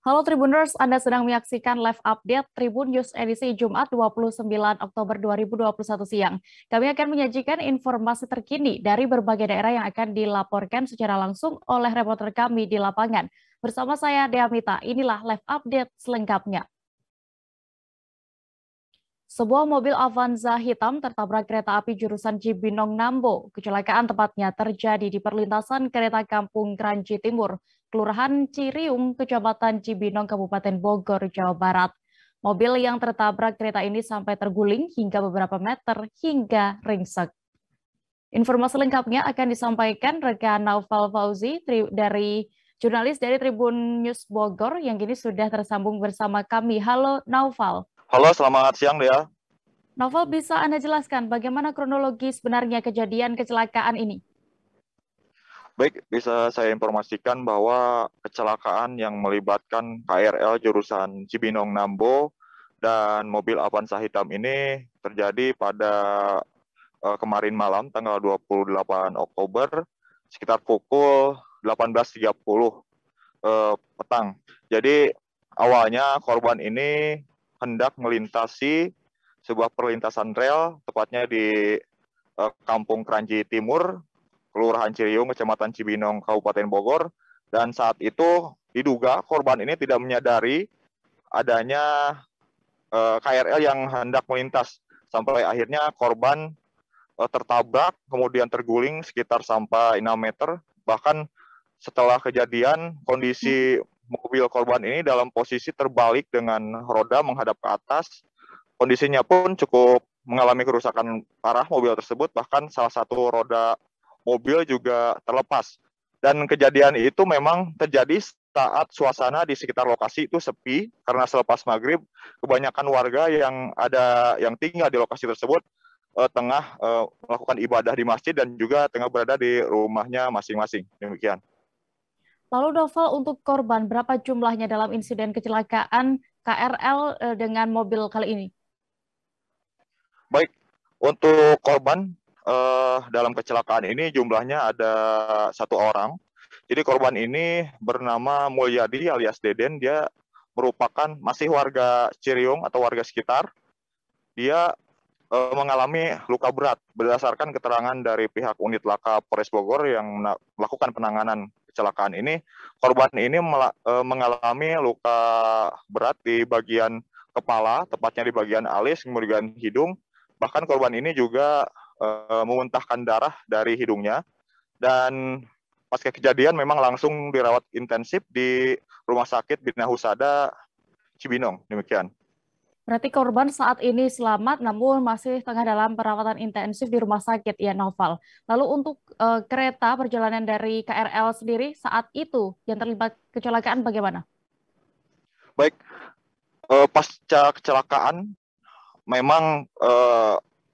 Halo Tribuners, Anda sedang menyaksikan live update Tribun News edisi Jumat 29 Oktober 2021 siang. Kami akan menyajikan informasi terkini dari berbagai daerah yang akan dilaporkan secara langsung oleh reporter kami di lapangan. Bersama saya, Dea Mita, inilah live update selengkapnya. Sebuah mobil Avanza hitam tertabrak kereta api jurusan Cibinong Nambo. Kecelakaan tepatnya terjadi di perlintasan kereta kampung Kranji Timur. Kelurahan Ciriung, Kecamatan Cibinong, Kabupaten Bogor, Jawa Barat. Mobil yang tertabrak kereta ini sampai terguling hingga beberapa meter hingga ringsek. Informasi lengkapnya akan disampaikan rekan Naufal Fauzi dari jurnalis dari Tribun News Bogor yang kini sudah tersambung bersama kami. Halo Naufal. Halo, selamat siang Dea. Naufal bisa Anda jelaskan bagaimana kronologi sebenarnya kejadian kecelakaan ini? Baik, bisa saya informasikan bahwa kecelakaan yang melibatkan KRL jurusan Cibinong Nambo dan mobil Avanza hitam ini terjadi pada uh, kemarin malam tanggal 28 Oktober sekitar pukul 18.30 uh, eh, petang. Jadi awalnya korban ini hendak melintasi sebuah perlintasan rel tepatnya di uh, Kampung Kranji Timur Kelurahan Ciriung, Kecamatan Cibinong, Kabupaten Bogor. Dan saat itu diduga korban ini tidak menyadari adanya uh, eh, KRL yang hendak melintas sampai akhirnya korban uh, tertabrak kemudian terguling sekitar sampai 6 meter bahkan setelah kejadian kondisi mobil korban ini dalam posisi terbalik dengan roda menghadap ke atas kondisinya pun cukup mengalami kerusakan parah mobil tersebut bahkan salah satu roda mobil juga terlepas. Dan kejadian itu memang terjadi saat suasana di sekitar lokasi itu sepi karena selepas maghrib kebanyakan warga yang ada yang tinggal di lokasi tersebut eh, tengah eh, melakukan ibadah di masjid dan juga tengah berada di rumahnya masing-masing. Demikian. Lalu Novel untuk korban berapa jumlahnya dalam insiden kecelakaan KRL eh, dengan mobil kali ini? Baik, untuk korban uh, dalam kecelakaan ini jumlahnya ada satu orang. Jadi korban ini bernama Mulyadi alias Deden. Dia merupakan masih warga Ciriung atau warga sekitar. Dia uh, mengalami luka berat berdasarkan keterangan dari pihak unit laka Polres Bogor yang melakukan penanganan kecelakaan ini. Korban ini uh, mengalami luka berat di bagian kepala, tepatnya di bagian alis, kemudian hidung. Bahkan korban ini juga uh, memuntahkan darah dari hidungnya dan pasca kejadian memang langsung dirawat intensif di Rumah Sakit Bina Husada Cibinong. Demikian. Berarti korban saat ini selamat namun masih tengah dalam perawatan intensif di rumah sakit ya Noval. Lalu untuk e, kereta perjalanan dari KRL sendiri saat itu yang terlibat kecelakaan bagaimana? Baik, e, pasca kecelakaan memang e,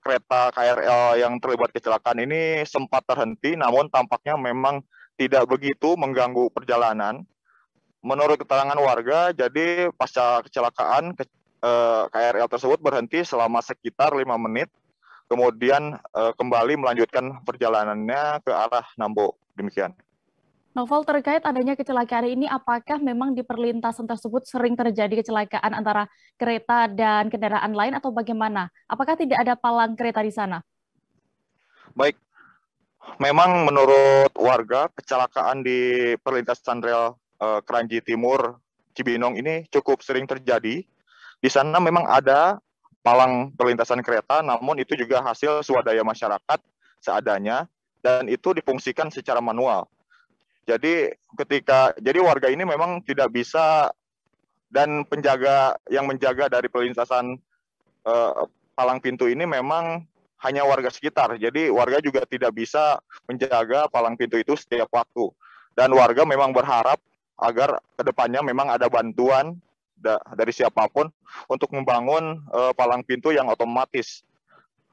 kereta KRL yang terlibat kecelakaan ini sempat terhenti, namun tampaknya memang tidak begitu mengganggu perjalanan. Menurut keterangan warga, jadi pasca kecelakaan ke, eh, KRL tersebut berhenti selama sekitar lima menit, kemudian eh, kembali melanjutkan perjalanannya ke arah Nambo. Demikian. Novel, terkait adanya kecelakaan ini, apakah memang di perlintasan tersebut sering terjadi kecelakaan antara kereta dan kendaraan lain atau bagaimana? Apakah tidak ada palang kereta di sana? Baik, memang menurut warga kecelakaan di perlintasan rel eh, Keranji Timur Cibinong ini cukup sering terjadi. Di sana memang ada palang perlintasan kereta, namun itu juga hasil swadaya masyarakat seadanya dan itu difungsikan secara manual jadi ketika jadi warga ini memang tidak bisa dan penjaga yang menjaga dari pelintasan eh, palang pintu ini memang hanya warga sekitar. Jadi warga juga tidak bisa menjaga palang pintu itu setiap waktu. Dan warga memang berharap agar kedepannya memang ada bantuan da dari siapapun untuk membangun eh, palang pintu yang otomatis.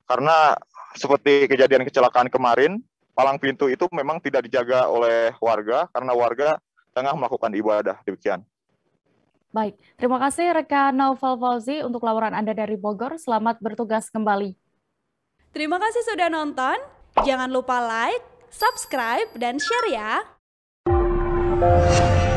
Karena seperti kejadian kecelakaan kemarin, palang pintu itu memang tidak dijaga oleh warga karena warga tengah melakukan ibadah. Demikian. Baik, terima kasih rekan Naufal Fauzi untuk laporan Anda dari Bogor. Selamat bertugas kembali. Terima kasih sudah nonton. Jangan lupa like, subscribe, dan share ya.